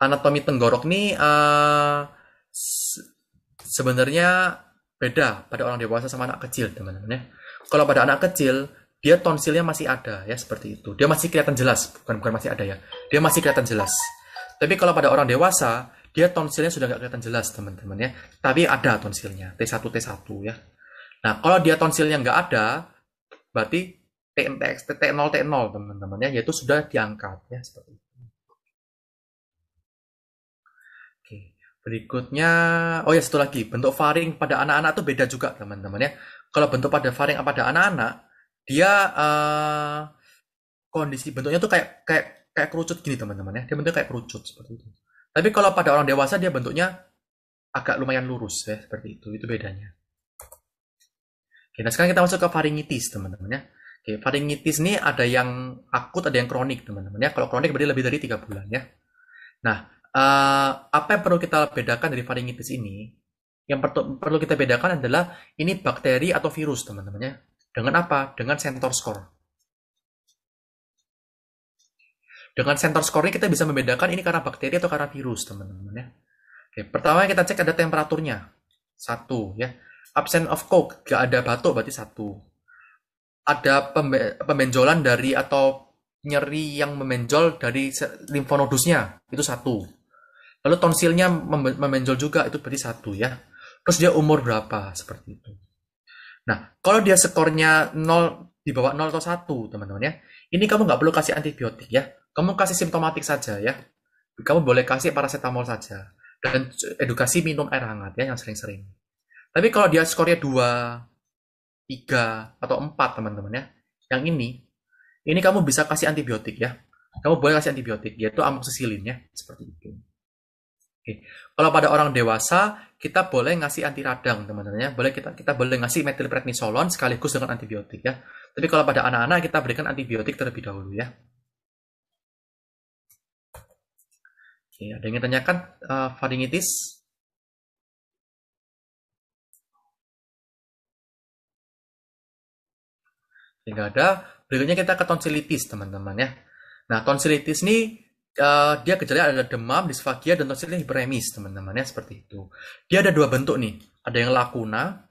anatomi tenggorok ini uh, eh, se sebenarnya beda pada orang dewasa sama anak kecil teman-teman ya. Kalau pada anak kecil dia tonsilnya masih ada ya seperti itu. Dia masih kelihatan jelas, bukan bukan masih ada ya. Dia masih kelihatan jelas. Tapi kalau pada orang dewasa dia tonsilnya sudah nggak kelihatan jelas teman-teman ya. Tapi ada tonsilnya T1 T1 ya. Nah kalau dia tonsilnya nggak ada berarti T0 T0 teman-teman ya yaitu sudah diangkat ya seperti itu. Berikutnya, oh ya satu lagi, bentuk faring pada anak-anak itu beda juga teman-teman ya. Kalau bentuk pada faring pada anak-anak, dia uh, kondisi bentuknya tuh kayak kayak kayak kerucut gini teman-teman ya. Dia bentuknya kayak kerucut seperti itu. Tapi kalau pada orang dewasa dia bentuknya agak lumayan lurus ya seperti itu. Itu bedanya. Oke, nah sekarang kita masuk ke faringitis teman-teman ya. Oke, faringitis ini ada yang akut, ada yang kronik teman-teman ya. Kalau kronik berarti lebih dari tiga bulan ya. Nah, uh, apa yang perlu kita bedakan dari faringitis ini? Yang perlu kita bedakan adalah ini bakteri atau virus, teman-temannya. Dengan apa? Dengan center score. Dengan center score ini kita bisa membedakan ini karena bakteri atau karena virus, teman-teman ya. Oke, pertama kita cek ada temperaturnya. Satu ya. Absent of coke, gak ada batuk berarti satu. Ada pembe pembenjolan dari atau nyeri yang memenjol dari limfonodusnya itu satu lalu tonsilnya memenjol juga itu berarti satu ya terus dia umur berapa seperti itu nah kalau dia skornya 0 di bawah 0 atau 1 teman-teman ya ini kamu nggak perlu kasih antibiotik ya kamu kasih simptomatik saja ya kamu boleh kasih paracetamol saja dan edukasi minum air hangat ya yang sering-sering tapi kalau dia skornya 2 3 atau 4 teman-teman ya yang ini ini kamu bisa kasih antibiotik ya kamu boleh kasih antibiotik yaitu amoxicillin ya seperti itu Oke. Kalau pada orang dewasa, kita boleh ngasih anti radang, teman-teman ya. Boleh kita kita boleh ngasih metilprednisolon sekaligus dengan antibiotik ya. Tapi kalau pada anak-anak kita berikan antibiotik terlebih dahulu ya. Oke, ada yang ditanyakan tanyakan uh, faringitis? Tidak ada. Berikutnya kita ke tonsilitis, teman-teman ya. Nah, tonsilitis ini uh, dia gejala ada demam, disfagia dan tonsilitis hiperemis, teman-teman ya seperti itu. Dia ada dua bentuk nih, ada yang lakuna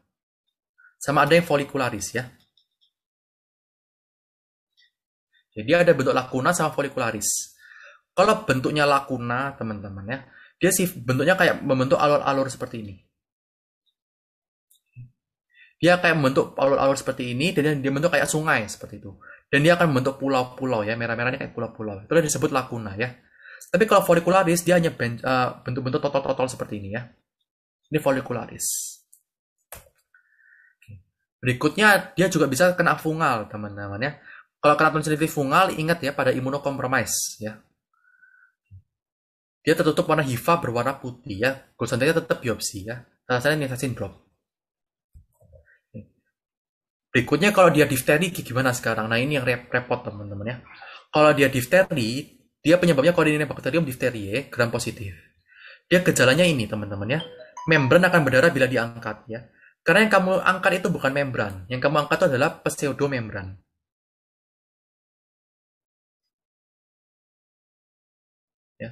sama ada yang folikularis ya. Jadi ada bentuk lakuna sama folikularis. Kalau bentuknya lakuna, teman-teman ya, dia sih bentuknya kayak membentuk alur-alur seperti ini. Dia kayak membentuk alur-alur seperti ini dan dia membentuk kayak sungai seperti itu dan dia akan membentuk pulau-pulau ya merah merahnya kayak pulau-pulau itu disebut lakuna ya tapi kalau follicularis dia hanya eh, bentuk-bentuk totol-totol seperti ini ya ini follicularis berikutnya dia juga bisa kena fungal teman-teman ya kalau kena sendiri fungal ingat ya pada imunokompromis ya dia tertutup warna hifa berwarna putih ya gosantannya tetap biopsi ya rasanya nitrosin drop Berikutnya kalau dia difteri gimana sekarang? Nah ini yang repot teman-teman ya. Kalau dia difteri, dia penyebabnya kalau Cordillera bakterium ya, gram positif. Dia gejalanya ini teman-teman ya. Membran akan berdarah bila diangkat ya. Karena yang kamu angkat itu bukan membran, yang kamu angkat itu adalah pseudomembran. Ya.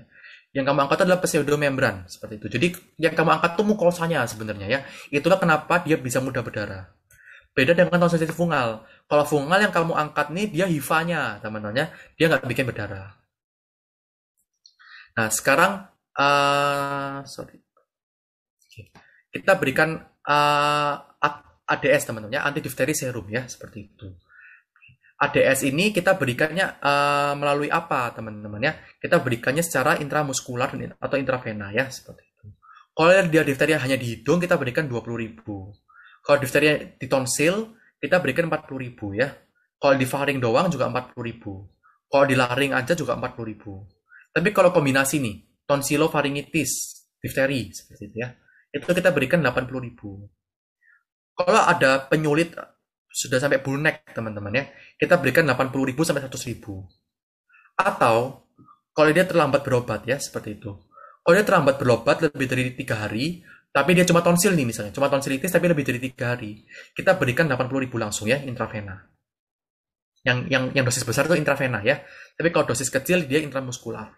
Yang kamu angkat adalah pseudomembran seperti itu. Jadi yang kamu angkat itu mukosanya sebenarnya ya. Itulah kenapa dia bisa mudah berdarah. Beda dengan tonsil fungal. Kalau fungal yang kamu angkat nih, dia hifanya teman teman ya Dia nggak bikin berdarah. Nah, sekarang, uh, sorry. Kita berikan uh, eh, ADS, teman teman ya anti difteri serum ya, seperti itu. ADS ini kita berikannya uh, melalui apa teman-teman ya? Kita berikannya secara intramuskular atau intravena ya seperti itu. Kalau dia difteri hanya di hidung kita berikan 20.000. Kalau difteri di tonsil, kita berikan 40 ribu ya. Kalau di faring doang juga 40 ribu. Kalau di laring aja juga 40 ribu. Tapi kalau kombinasi nih, tonsilo faringitis difteri, seperti itu ya. Itu kita berikan 80 ribu. Kalau ada penyulit eh, sudah sampai bulu neck teman-teman ya, kita berikan 80 ribu sampai 100 ribu. Atau kalau dia terlambat berobat ya, seperti itu. Kalau dia terlambat berobat lebih dari tiga hari, tapi dia cuma tonsil nih misalnya, cuma tonsilitis tapi lebih dari tiga hari, kita berikan 80 ribu langsung ya intravena. Yang yang yang dosis besar itu intravena ya, tapi kalau dosis kecil dia intramuskular.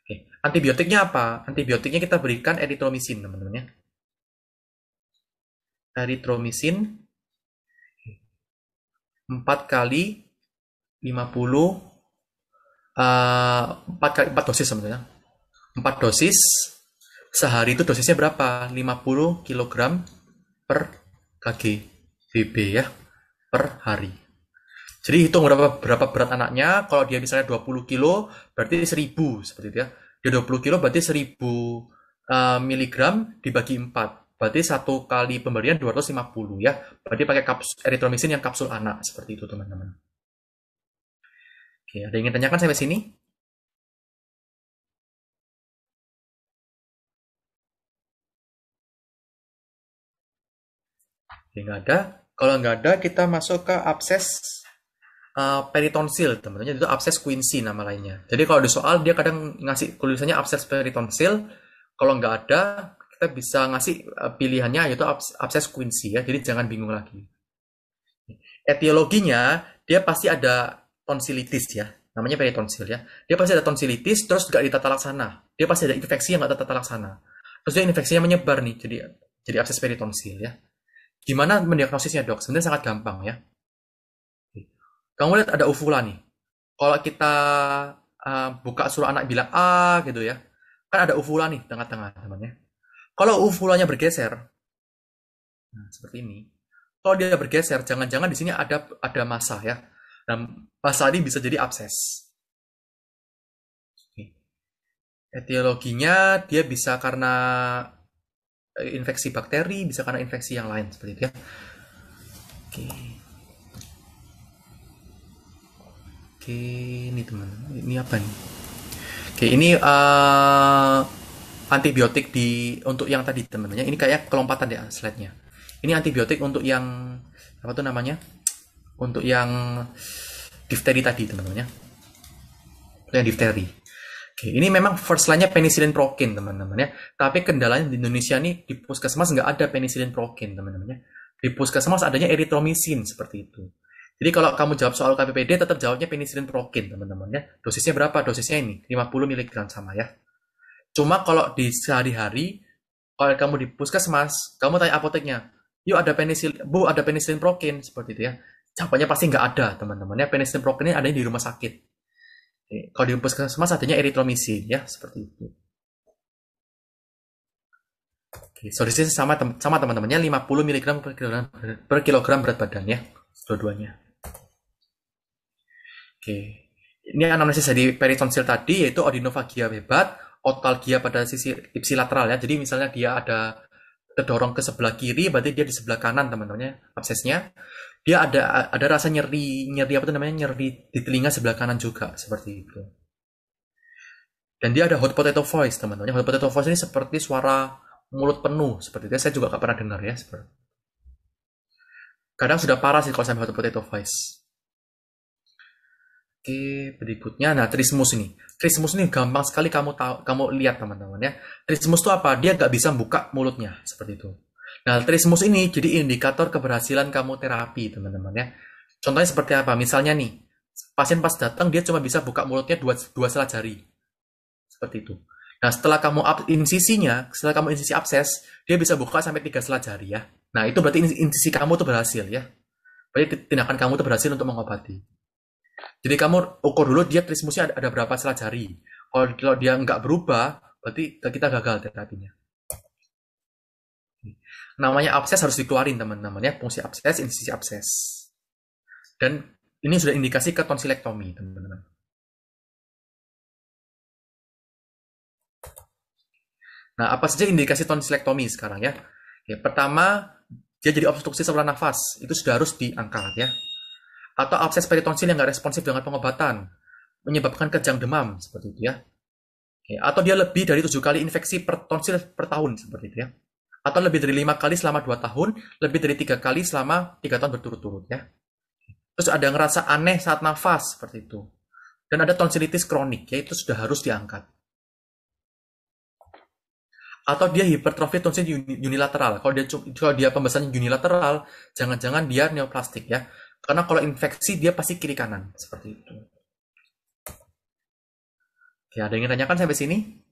Oke. Antibiotiknya apa? Antibiotiknya kita berikan eritromisin teman-teman ya. Eritromisin 4 kali 50 uh, 4 kali 4 dosis sebenarnya. 4 dosis sehari itu dosisnya berapa? 50 kg per kg BB ya per hari. Jadi hitung berapa berapa berat anaknya. Kalau dia misalnya 20 kilo berarti 1000 seperti itu ya. Dia 20 kilo berarti 1000 uh, eh, miligram dibagi 4. Berarti satu kali pemberian 250 ya. Berarti pakai kapsul eritromisin yang kapsul anak seperti itu teman-teman. Oke, ada yang ingin tanyakan sampai sini? Yang ada, kalau nggak ada kita masuk ke abses uh, peritonsil teman-teman itu abses Quincy nama lainnya. Jadi kalau di soal dia kadang ngasih tulisannya abses peritonsil, kalau nggak ada kita bisa ngasih eh, pilihannya yaitu abses Quincy ya. Jadi jangan bingung lagi. Etiologinya dia pasti ada tonsilitis ya namanya peritonsil ya. Dia pasti ada tonsilitis, terus nggak ditata laksana. Dia pasti ada infeksi yang nggak tata laksana. Terus dia infeksinya menyebar nih, jadi jadi abses peritonsil ya. Gimana mendiagnosisnya dok? Sebenarnya sangat gampang ya. Kamu lihat ada uvula nih. Kalau kita uh, buka surah anak bilang A gitu ya, kan ada uvula nih tengah-tengah temannya. Kalau uvulanya bergeser, nah, seperti ini. Kalau dia bergeser, jangan-jangan di sini ada ada masa ya. Dan masa ini bisa jadi abses. Etiologinya dia bisa karena Eh, infeksi bakteri, bisa karena infeksi yang lain seperti itu ya. Oke. Oke, ini teman. Ini apa nih? Oke, ini uh, antibiotik di untuk yang tadi teman-temannya Ini kayak kelompatan ya slide-nya. Ini antibiotik untuk yang apa tuh namanya? Untuk yang difteri tadi teman-teman ya. yang difteri. Oke, ini memang first line-nya penicillin prokin, teman-teman ya. Tapi kendalanya di Indonesia nih di puskesmas nggak ada penicillin prokin, teman-teman ya. Di puskesmas adanya eritromisin seperti itu. Jadi kalau kamu jawab soal KPPD tetap jawabnya penicillin prokin, teman-teman ya. Dosisnya berapa? Dosisnya ini 50 mg sama ya. Cuma kalau di sehari-hari kalau kamu di puskesmas, kamu tanya apoteknya, "Yuk ada penicillin, Bu, ada penisilin prokin." Seperti itu ya. Jawabannya pasti nggak ada, teman-teman ya. Penicillin prokin ini ada di rumah sakit kalau di puskesmas adanya eritromisin ya seperti itu. Oke, solusinya sama tem sama teman-temannya 50 mg per kilogram, per kilogram berat badan ya dua-duanya. Oke. Ini anamnesis dari peritonsil tadi yaitu odinofagia hebat, otalgia pada sisi ipsilateral ya. Jadi misalnya dia ada terdorong ke sebelah kiri berarti dia di sebelah kanan teman-temannya absesnya dia ada ada rasa nyeri nyeri apa tuh namanya nyeri di telinga sebelah kanan juga seperti itu dan dia ada hot potato voice teman-teman hot potato voice ini seperti suara mulut penuh seperti itu saya juga gak pernah dengar ya seperti kadang sudah parah sih kalau sampai hot potato voice Oke, berikutnya nah trismus ini. Trismus ini gampang sekali kamu tahu kamu lihat teman-teman ya. Trismus itu apa? Dia nggak bisa buka mulutnya seperti itu Nah, trismus ini jadi indikator keberhasilan kamu terapi, teman-teman ya. Contohnya seperti apa? Misalnya nih, pasien pas datang dia cuma bisa buka mulutnya dua, dua sela jari. Seperti itu. Nah, setelah kamu up, insisinya, setelah kamu insisi abses, dia bisa buka sampai tiga sela jari ya. Nah, itu berarti insisi kamu tuh berhasil ya. Berarti tindakan kamu tuh berhasil untuk mengobati. Jadi kamu ukur dulu dia trismusnya ada, ada berapa sela jari. Kalau, kalau dia nggak berubah, berarti kita gagal terapinya namanya abses harus dikeluarin teman-teman ya fungsi abses insisi abses dan ini sudah indikasi ke tonsilektomi teman-teman nah apa saja indikasi tonsilektomi sekarang ya ya pertama dia jadi obstruksi saluran nafas itu sudah harus diangkat ya atau abses peritonsil yang nggak responsif dengan pengobatan menyebabkan kejang demam seperti itu ya Oke, ya, atau dia lebih dari tujuh kali infeksi per tonsil per tahun seperti itu ya atau lebih dari lima kali selama dua tahun, lebih dari tiga kali selama tiga tahun berturut-turut ya. Terus ada ngerasa aneh saat nafas seperti itu. Dan ada tonsilitis kronik, yaitu sudah harus diangkat. Atau dia hipertrofi tonsil unilateral. Kalau dia kalau dia pembesaran unilateral, jangan-jangan dia neoplastik ya. Karena kalau infeksi dia pasti kiri kanan seperti itu. Oke, ada yang ingin tanyakan sampai sini?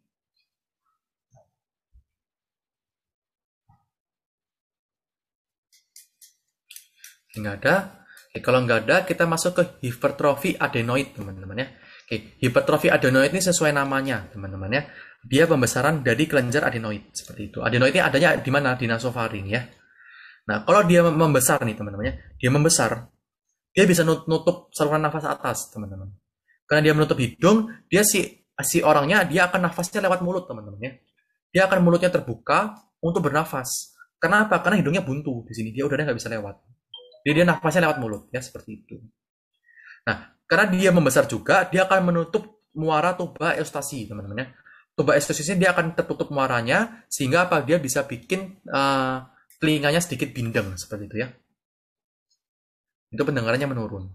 Nggak ada. Oke, kalau nggak ada, kita masuk ke hipertrofi adenoid, teman-teman ya. Oke, hipertrofi adenoid ini sesuai namanya, teman-teman ya. Dia pembesaran dari kelenjar adenoid seperti itu. Adenoid ini adanya di mana? Di nasofaring ya. Nah, kalau dia membesar nih, teman-teman ya. Dia membesar, dia bisa nutup saluran nafas atas, teman-teman. Karena dia menutup hidung, dia si si orangnya dia akan nafasnya lewat mulut, teman-teman ya. Dia akan mulutnya terbuka untuk bernafas. Kenapa? Karena hidungnya buntu di sini. Dia udaranya nggak bisa lewat. Jadi dia nafasnya lewat mulut, ya seperti itu. Nah, karena dia membesar juga, dia akan menutup muara tuba eustasi, teman-teman ya. Tuba eustasi dia akan tertutup muaranya, sehingga apa dia bisa bikin uh, telinganya sedikit bindeng, seperti itu ya. Itu pendengarannya menurun.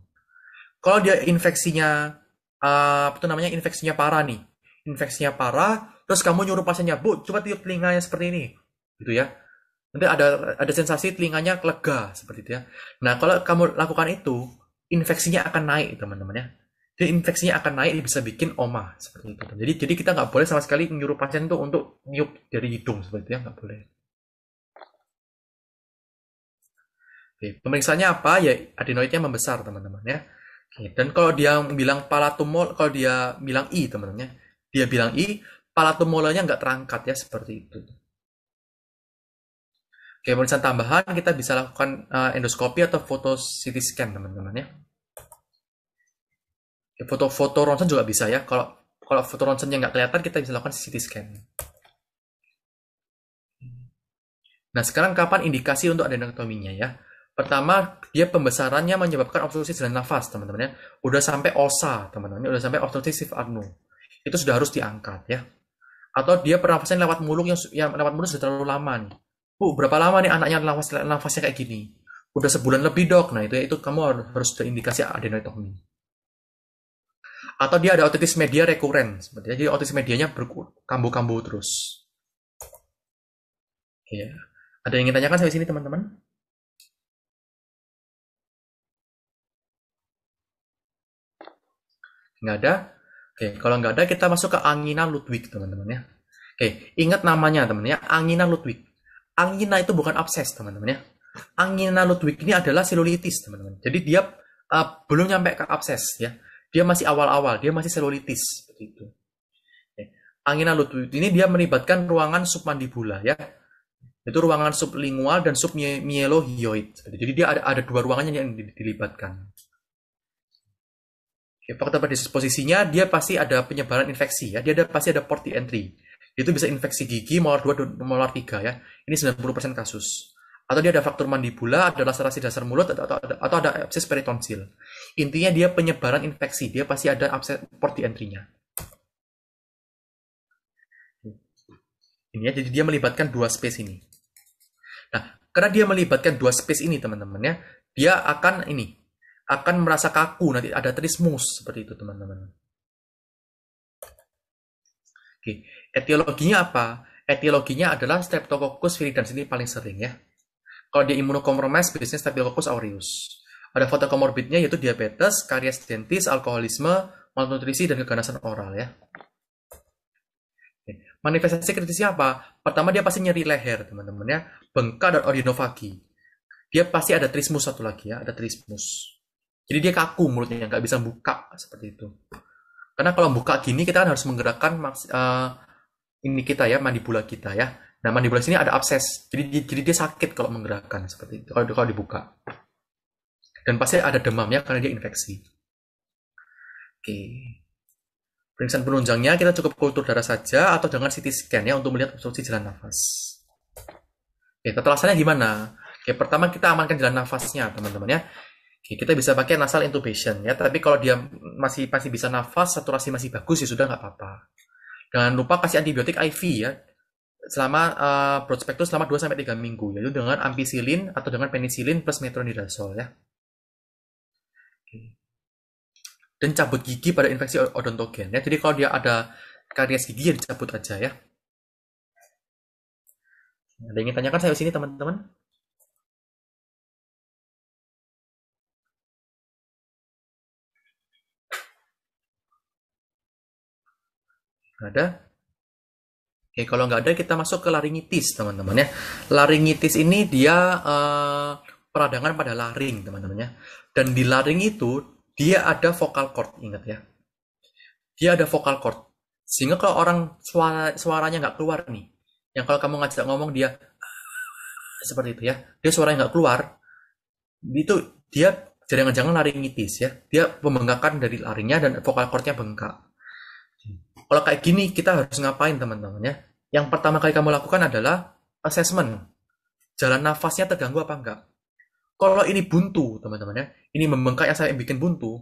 Kalau dia infeksinya, uh, apa itu namanya, infeksinya parah nih. Infeksinya parah, terus kamu nyuruh pasiennya, bu, coba tiup telinganya seperti ini. Gitu ya nanti ada ada sensasi telinganya lega seperti itu ya nah kalau kamu lakukan itu infeksinya akan naik teman-teman ya jadi infeksinya akan naik bisa bikin oma seperti itu jadi jadi kita nggak boleh sama sekali nyuruh pasien itu untuk nyup dari hidung seperti itu ya nggak boleh Oke, pemeriksaannya apa ya adenoidnya membesar teman-teman ya Oke, dan kalau dia bilang palatumol kalau dia bilang i teman-teman ya dia bilang i palatumolanya nggak terangkat ya seperti itu Oke, pemeriksaan tambahan kita bisa lakukan eh, endoskopi atau foto CT scan teman-teman ya. Foto-foto ya, ronsen juga bisa ya. Kalau kalau foto ronsen yang nggak kelihatan kita bisa lakukan CT scan. Nah sekarang kapan indikasi untuk adenektominya ya? Pertama dia pembesarannya menyebabkan obstruksi jalan nafas teman-teman ya. Udah sampai OSA teman-teman, ya. udah sampai sif arnu. Itu sudah harus diangkat ya. Atau dia pernafasan lewat mulut yang, yang lewat mulut sudah terlalu lama nih Bu, oh, berapa lama nih anaknya nafas, nafasnya kayak gini? Udah sebulan lebih dok. Nah itu itu kamu harus terindikasi adenotomi. Atau dia ada otitis media rekuren. Sebenarnya. jadi otitis medianya berkambu-kambu terus. Ya. Ada yang ingin tanyakan sampai sini teman-teman? Nggak ada? Oke, kalau nggak ada kita masuk ke angina Ludwig teman-teman ya. Oke, ingat namanya teman ya, angina Ludwig angina itu bukan abses teman-teman ya angina Ludwig ini adalah selulitis teman-teman jadi dia uh, belum nyampe ke abses ya dia masih awal-awal dia masih selulitis seperti itu ya. angina Ludwig ini dia melibatkan ruangan submandibula ya itu ruangan sublingual dan submyelohyoid jadi dia ada ada dua ruangannya yang dilibatkan Oke, faktor predisposisinya dia pasti ada penyebaran infeksi ya dia ada pasti ada port entry itu bisa infeksi gigi molar 2 molar 3 ya. Ini 90% kasus. Atau dia ada faktor mandibula, ada laserasi dasar mulut atau, atau, atau ada abses peritonsil. Intinya dia penyebaran infeksi, dia pasti ada abses port di entry-nya. Ini ya, jadi dia melibatkan dua space ini. Nah, karena dia melibatkan dua space ini teman-teman ya, dia akan ini akan merasa kaku nanti ada trismus seperti itu teman-teman. Oke, etiologinya apa? Etiologinya adalah Streptococcus viridans ini paling sering ya. Kalau dia imunokompromis biasanya Streptococcus aureus. Ada foto komorbidnya yaitu diabetes, karies dentis, alkoholisme, malnutrisi dan keganasan oral ya. Manifestasi kritisnya apa? Pertama dia pasti nyeri leher teman-teman ya, bengkak dan odinofagi. Dia pasti ada trismus satu lagi ya, ada trismus. Jadi dia kaku mulutnya, nggak bisa buka seperti itu. Karena kalau buka gini kita kan harus menggerakkan uh, ini kita ya mandibula kita ya nah mandibula sini ada abses jadi jadi dia sakit kalau menggerakkan seperti itu kalau, kalau dibuka dan pasti ada demam ya karena dia infeksi oke Pemeriksaan penunjangnya kita cukup kultur darah saja atau dengan CT scan ya untuk melihat obstruksi jalan nafas. Oke, tata gimana? Oke, pertama kita amankan jalan nafasnya, teman-teman ya. Oke, kita bisa pakai nasal intubation ya, tapi kalau dia masih masih bisa nafas, saturasi masih bagus ya sudah nggak apa-apa. Jangan lupa kasih antibiotik IV ya. Selama uh, selama 2 sampai 3 minggu yaitu dengan ampicillin atau dengan penicillin plus metronidazole ya. Dan cabut gigi pada infeksi odontogen ya. Jadi kalau dia ada karies gigi ya dicabut aja ya. Ada yang ingin tanyakan saya di sini teman-teman? Ada? Oke, kalau nggak ada kita masuk ke laringitis, teman-teman ya. Laringitis ini dia uh, peradangan pada laring, teman-teman ya. Dan di laring itu dia ada vokal cord, ingat ya. Dia ada vokal cord. Sehingga kalau orang suara suaranya nggak keluar nih, yang kalau kamu ngajak ngomong dia seperti itu ya, dia suaranya nggak keluar, itu dia jangan-jangan laringitis ya. Dia pembengkakan dari laringnya dan vokal cordnya bengkak kalau kayak gini kita harus ngapain teman-teman ya? Yang pertama kali kamu lakukan adalah assessment. Jalan nafasnya terganggu apa enggak? Kalau ini buntu, teman-teman ya, ini membengkak yang saya bikin buntu,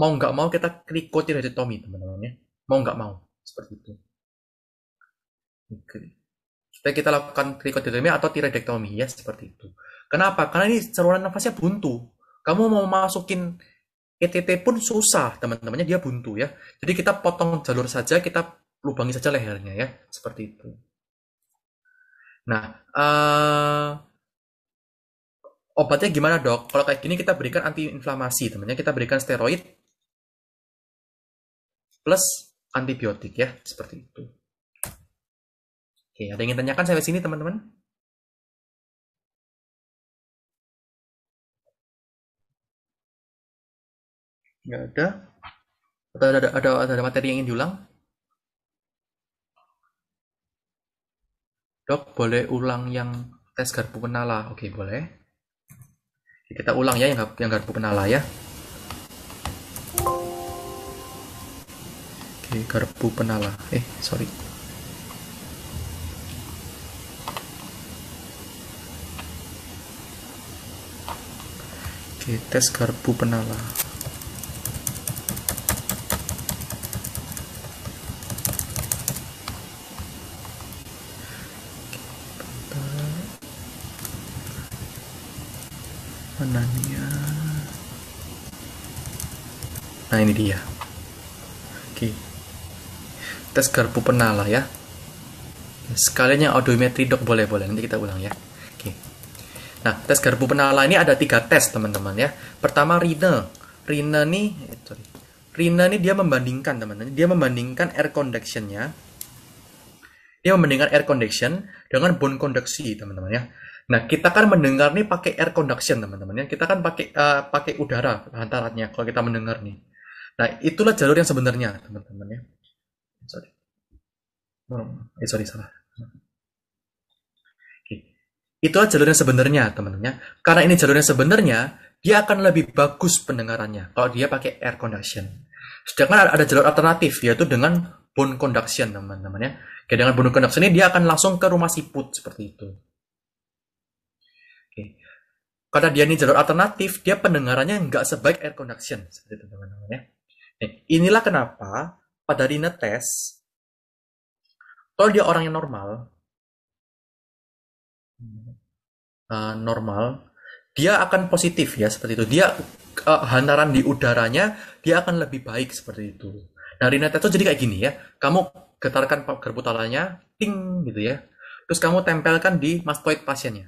mau nggak mau kita ikuti dari Tommy, teman-teman ya. Mau nggak mau, seperti itu. Oke. Supaya kita lakukan krikotomi atau tiroidektomi ya seperti itu. Kenapa? Karena ini saluran nafasnya buntu. Kamu mau masukin ETT pun susah teman-temannya dia buntu ya. Jadi kita potong jalur saja, kita lubangi saja lehernya ya, seperti itu. Nah, uh, obatnya gimana dok? Kalau kayak gini kita berikan antiinflamasi, temannya kita berikan steroid plus antibiotik ya, seperti itu. Oke, ada yang ingin tanyakan sampai sini teman-teman? nggak ada atau ada ada ada materi yang ingin diulang dok boleh ulang yang tes garpu penala oke boleh kita ulang ya yang yang garpu penala ya oke garpu penala eh sorry Oke, tes garpu penala. nah ini dia oke tes garpu penala ya sekaliannya audiometri dok boleh boleh nanti kita ulang ya oke nah tes garpu penala ini ada tiga tes teman-teman ya pertama Rina Rina nih eh, sorry Rina nih dia membandingkan teman-teman dia membandingkan air conductionnya dia membandingkan air conduction dengan bone conduction teman-teman ya Nah, kita kan mendengar nih pakai air conduction, teman-teman ya. Kita kan pakai uh, pakai udara hantarannya kalau kita mendengar nih. Nah, itulah jalur yang sebenarnya, teman-teman ya. Sorry. Hmm, eh, sorry, salah. Okay. Itulah jalurnya sebenarnya, teman-teman ya. Karena ini jalur yang sebenarnya, dia akan lebih bagus pendengarannya kalau dia pakai air conduction. Sedangkan ada jalur alternatif, yaitu dengan bone conduction, teman-teman ya. dengan bone conduction ini dia akan langsung ke rumah siput seperti itu karena dia ini jalur alternatif, dia pendengarannya nggak sebaik air conduction seperti itu teman-teman ya. inilah kenapa pada Rina tes, kalau dia orang yang normal, eh, normal, dia akan positif ya seperti itu. Dia uh, hantaran di udaranya dia akan lebih baik seperti itu. Nah Rina tes itu jadi kayak gini ya, kamu getarkan gerputalannya, ting gitu ya, terus kamu tempelkan di mastoid pasiennya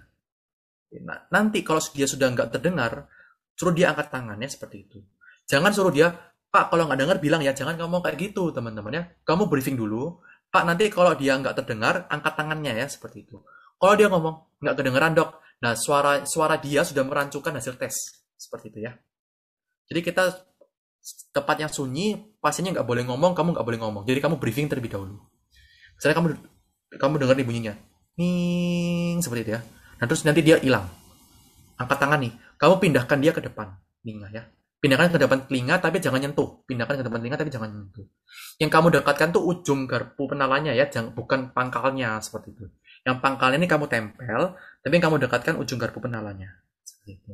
Nah, nanti kalau dia sudah nggak terdengar, suruh dia angkat tangannya seperti itu. Jangan suruh dia, Pak, kalau nggak dengar bilang ya, jangan ngomong kayak gitu, teman teman ya. Kamu briefing dulu, Pak, nanti kalau dia nggak terdengar, angkat tangannya ya, seperti itu. Kalau dia ngomong, nggak kedengeran dok, nah suara suara dia sudah merancukan hasil tes, seperti itu ya. Jadi kita tempat yang sunyi, pasiennya nggak boleh ngomong, kamu nggak boleh ngomong. Jadi kamu briefing terlebih dahulu. Misalnya kamu kamu dengar nih bunyinya, ning seperti itu ya Nah terus nanti dia hilang. Angkat tangan nih. Kamu pindahkan dia ke depan telinga ya. Pindahkan ke depan telinga tapi jangan nyentuh. Pindahkan ke depan telinga tapi jangan nyentuh. Yang kamu dekatkan tuh ujung garpu penalanya ya, jangan bukan pangkalnya seperti itu. Yang pangkalnya ini kamu tempel, tapi yang kamu dekatkan ujung garpu penalanya. Seperti itu.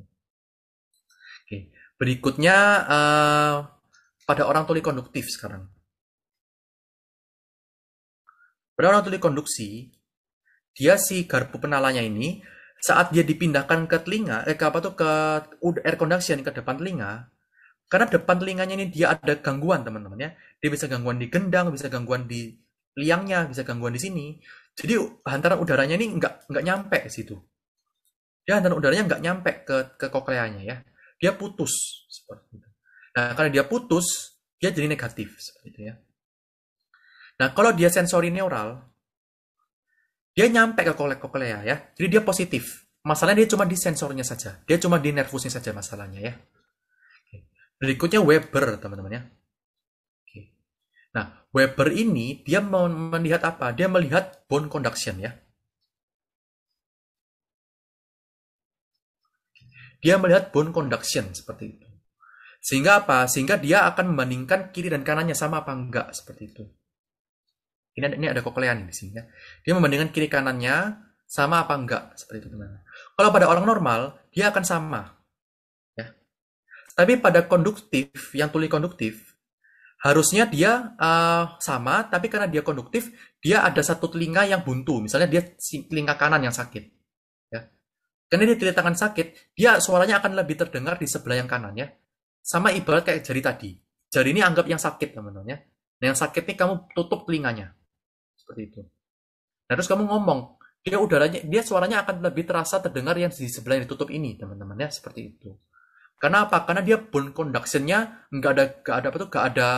Oke. Berikutnya uh, pada orang tuli konduktif sekarang. Pada orang tuli konduksi, dia si garpu penalanya ini saat dia dipindahkan ke telinga eh ke apa tuh ke air conduction ke depan telinga karena depan telinganya ini dia ada gangguan teman-teman ya dia bisa gangguan di gendang bisa gangguan di liangnya bisa gangguan di sini jadi hantaran udaranya ini nggak nggak nyampe ke situ dia hantaran udaranya nggak nyampe ke ke kokleanya ya dia putus seperti itu nah karena dia putus dia jadi negatif seperti itu ya nah kalau dia sensori neural dia nyampe ke kolek kolea ya jadi dia positif masalahnya dia cuma di sensornya saja dia cuma di nervusnya saja masalahnya ya berikutnya Weber teman-teman ya nah Weber ini dia melihat apa dia melihat bone conduction ya dia melihat bone conduction seperti itu sehingga apa sehingga dia akan membandingkan kiri dan kanannya sama apa enggak seperti itu ini ada, ini ada koklean di sini ya. Dia membandingkan kiri kanannya sama apa enggak seperti itu teman. teman Kalau pada orang normal dia akan sama. Ya. Tapi pada konduktif yang tuli konduktif harusnya dia uh, sama tapi karena dia konduktif dia ada satu telinga yang buntu misalnya dia telinga kanan yang sakit ya karena dia telinga tangan sakit dia suaranya akan lebih terdengar di sebelah yang kanan ya sama ibarat kayak jari tadi jari ini anggap yang sakit teman-teman ya nah, yang sakit ini kamu tutup telinganya seperti itu nah terus kamu ngomong dia udaranya dia suaranya akan lebih terasa terdengar yang di sebelah yang ditutup ini teman-teman ya seperti itu karena apa karena dia bone conductionnya nggak ada nggak ada apa tuh nggak ada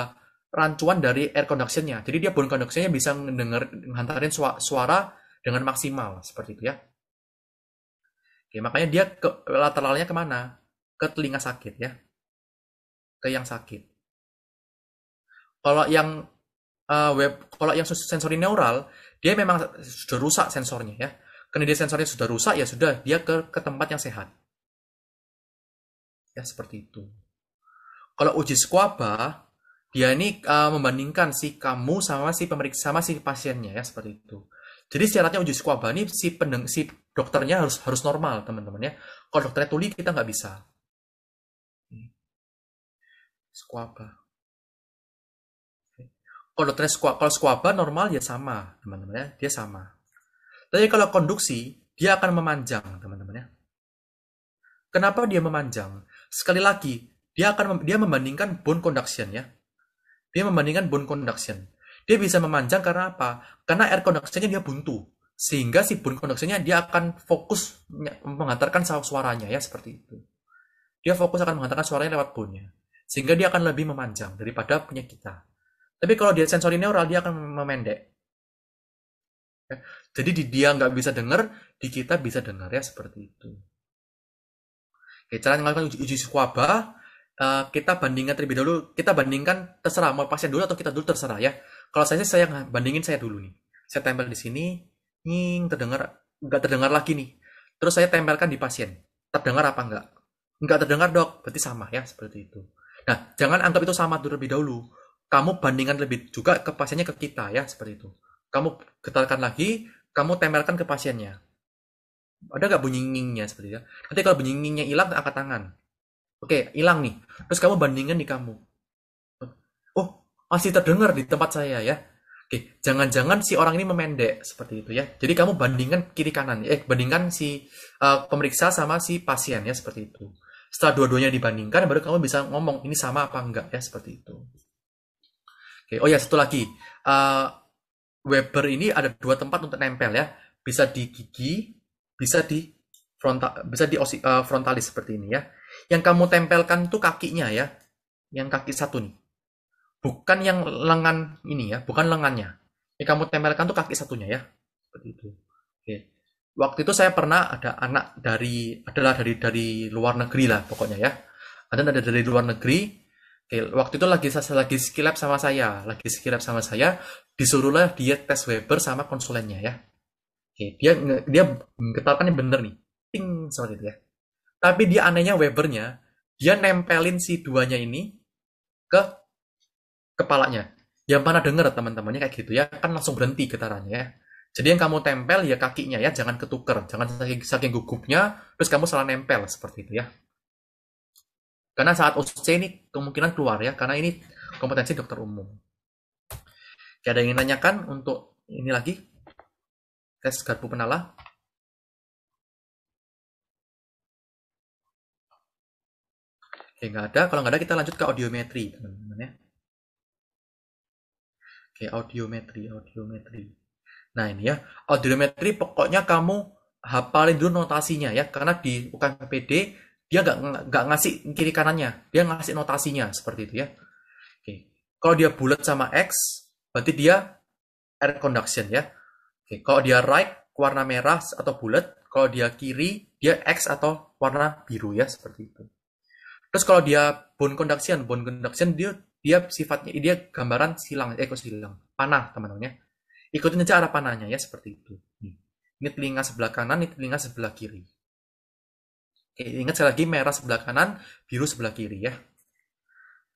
rancuan dari air conductionnya jadi dia bone conductionnya bisa mendengar menghantarin suara dengan maksimal seperti itu ya Oke, makanya dia ke lateralnya kemana ke telinga sakit ya ke yang sakit kalau yang uh, web kalau yang sensori neural dia memang sudah rusak sensornya ya karena dia sensornya sudah rusak ya sudah dia ke ke tempat yang sehat ya seperti itu kalau uji squaba dia ini uh, membandingkan si kamu sama si pemeriksa sama si pasiennya ya seperti itu jadi syaratnya uji squaba ini si pendeng si dokternya harus harus normal teman-teman ya kalau dokternya tuli kita nggak bisa Squabah kalau tren squab, kalau squaba normal ya sama teman-teman ya dia sama tapi kalau konduksi dia akan memanjang teman-teman ya kenapa dia memanjang sekali lagi dia akan dia membandingkan bone conduction ya dia membandingkan bone conduction dia bisa memanjang karena apa karena air conductionnya dia buntu sehingga si bone conductionnya dia akan fokus mengantarkan suaranya ya seperti itu dia fokus akan mengantarkan suaranya lewat bone sehingga dia akan lebih memanjang daripada punya kita tapi kalau dia sensori neural, dia akan memendek. Ya. Jadi di dia nggak bisa dengar, di kita bisa dengar ya seperti itu. Oke, cara melakukan uji, uji skuaba, uh, eh, kita bandingkan terlebih dahulu, kita bandingkan terserah mau pasien dulu atau kita dulu terserah ya. Kalau saya saya bandingin saya dulu nih. Saya tempel di sini, nying terdengar nggak terdengar lagi nih. Terus saya tempelkan di pasien. Terdengar apa nggak? Nggak terdengar dok, berarti sama ya seperti itu. Nah, jangan anggap itu sama terlebih dahulu kamu bandingkan lebih juga ke pasiennya ke kita ya seperti itu. Kamu getarkan lagi, kamu tempelkan ke pasiennya. Ada nggak bunyi ngingnya seperti itu? Ya? Nanti kalau bunyi ngingnya hilang, angkat tangan. Oke, hilang nih. Terus kamu bandingkan di kamu. Oh, masih terdengar di tempat saya ya. Oke, jangan-jangan si orang ini memendek seperti itu ya. Jadi kamu bandingkan kiri kanan, eh bandingkan si uh, pemeriksa sama si pasien ya seperti itu. Setelah dua-duanya dibandingkan, baru kamu bisa ngomong ini sama apa enggak ya seperti itu. Oke. Oh ya satu lagi, uh, Weber ini ada dua tempat untuk nempel ya, bisa di gigi, bisa di frontal, bisa di osi, uh, frontalis seperti ini ya. Yang kamu tempelkan tuh kakinya ya, yang kaki satu nih, bukan yang lengan ini ya, bukan lengannya. Yang kamu tempelkan tuh kaki satunya ya, seperti itu. Oke. Waktu itu saya pernah ada anak dari adalah dari dari luar negeri lah pokoknya ya. Ada ada dari luar negeri waktu itu lagi saya lagi skilap sama saya lagi skilap sama saya disuruhlah dia tes Weber sama konsulennya ya oke dia dia getarannya bener nih ting seperti itu ya tapi dia anehnya Webernya dia nempelin si duanya ini ke kepalanya yang mana denger teman-temannya kayak gitu ya kan langsung berhenti getarannya ya jadi yang kamu tempel ya kakinya ya jangan ketuker jangan saking, saking gugupnya terus kamu salah nempel seperti itu ya karena saat OC ini kemungkinan keluar ya, karena ini kompetensi dokter umum. Oke, ada yang ingin nanyakan untuk ini lagi? Tes garpu penala? Oke, nggak ada. Kalau nggak ada, kita lanjut ke audiometri, teman-teman ya. Oke, audiometri, audiometri. Nah, ini ya. Audiometri pokoknya kamu hafalin dulu notasinya ya, karena di UKPD dia nggak nggak ngasih kiri kanannya, dia ngasih notasinya seperti itu ya. Oke. Kalau dia bulat sama X, berarti dia air conduction ya. Oke. Kalau dia right warna merah atau bulat, kalau dia kiri dia X atau warna biru ya seperti itu. Terus kalau dia bone conduction, bone conduction dia dia sifatnya dia gambaran silang, eh silang, panah teman temannya Ikutin aja arah panahnya ya seperti itu. Ini telinga sebelah kanan, ini telinga sebelah kiri. Oke, ingat sekali lagi merah sebelah kanan, biru sebelah kiri ya.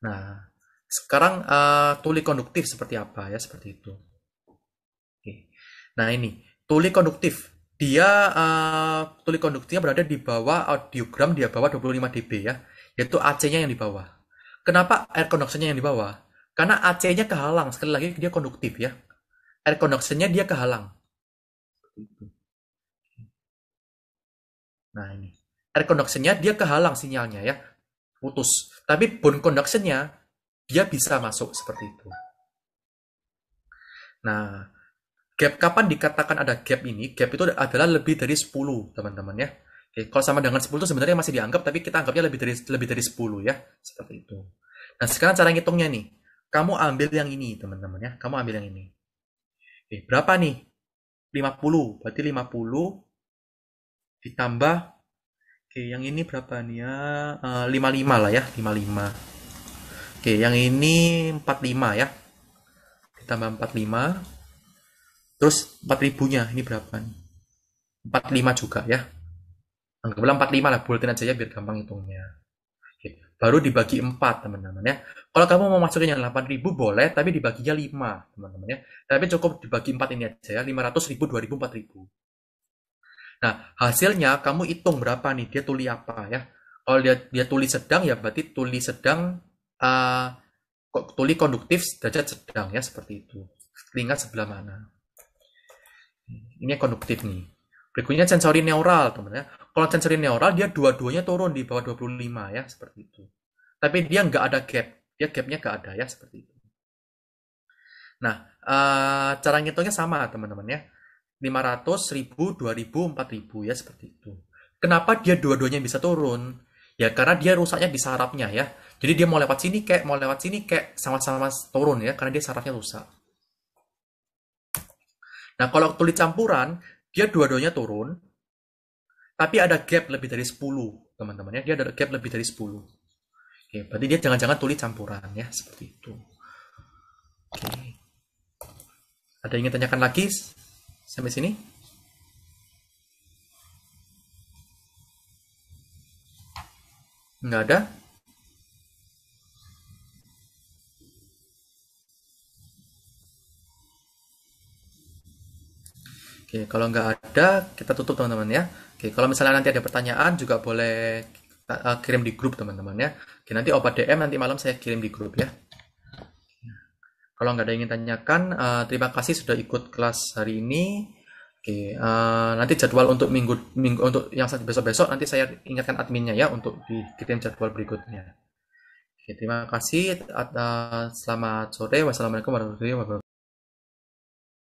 Nah, sekarang uh, tuli konduktif seperti apa ya? Seperti itu. Oke. Nah, ini tuli konduktif. Dia uh, tuli konduktifnya berada di bawah audiogram dia bawah 25 dB ya, yaitu AC-nya yang di bawah. Kenapa air conduction yang di bawah? Karena AC-nya kehalang. Sekali lagi dia konduktif ya. Air conduction dia kehalang. Nah, ini air conduction dia kehalang sinyalnya ya, putus. Tapi bond conduction dia bisa masuk seperti itu. Nah, gap kapan dikatakan ada gap ini? Gap itu adalah lebih dari 10, teman-teman ya. Oke, kalau sama dengan 10 itu sebenarnya masih dianggap, tapi kita anggapnya lebih dari lebih dari 10 ya, seperti itu. Nah, sekarang cara ngitungnya nih. Kamu ambil yang ini, teman-teman ya. Kamu ambil yang ini. Oke, berapa nih? 50. Berarti 50 ditambah Oke, yang ini berapa nih ya? Uh, eh, 55 lah ya, 55. Oke, yang ini 45 ya. Ditambah 45. Terus 4000-nya ini berapa nih? 45 juga ya. Anggaplah 45 lah, bulatin aja ya biar gampang hitungnya. Oke, baru dibagi 4 teman-teman ya. Kalau kamu mau masukin yang 8000 boleh, tapi dibaginya 5 teman-teman ya. Tapi cukup dibagi 4 ini aja ya, 500, 1000, 2000, 4000. Nah, hasilnya kamu hitung berapa nih, dia tuli apa ya. Kalau dia, dia tuli sedang, ya berarti tuli sedang, uh, tuli konduktif derajat sedang ya, seperti itu. Telinga sebelah mana. Ini konduktif nih. Berikutnya sensori neural, teman-teman. Ya. Kalau sensori neural, dia dua-duanya turun di bawah 25 ya, seperti itu. Tapi dia nggak ada gap. Dia gapnya nggak ada ya, seperti itu. Nah, uh, cara ngitungnya sama, teman-teman ya. 500, 1000, 2000, 4000 ya seperti itu. Kenapa dia dua-duanya bisa turun? Ya karena dia rusaknya di sarafnya ya. Jadi dia mau lewat sini kayak mau lewat sini kayak sama-sama turun ya karena dia sarafnya rusak. Nah, kalau tulis campuran, dia dua-duanya turun, tapi ada gap lebih dari 10, teman-teman ya. Dia ada gap lebih dari 10. Oke, berarti dia jangan-jangan tulis campuran ya, seperti itu. Oke. Ada yang ingin tanyakan lagi? Sampai sini? Nggak ada? Oke, kalau nggak ada, kita tutup teman-teman ya. Oke, kalau misalnya nanti ada pertanyaan juga boleh eh, kirim di grup teman-teman ya. Oke, nanti obat DM nanti malam saya kirim di grup ya. Kalau nggak ada yang ingin tanyakan, uh, terima kasih sudah ikut kelas hari ini. Oke, uh, nanti jadwal untuk minggu minggu untuk yang besok-besok nanti saya ingatkan adminnya ya untuk dikirim jadwal berikutnya. Okay, terima kasih. Uh, selamat sore. Wassalamualaikum warahmatullahi wabarakatuh.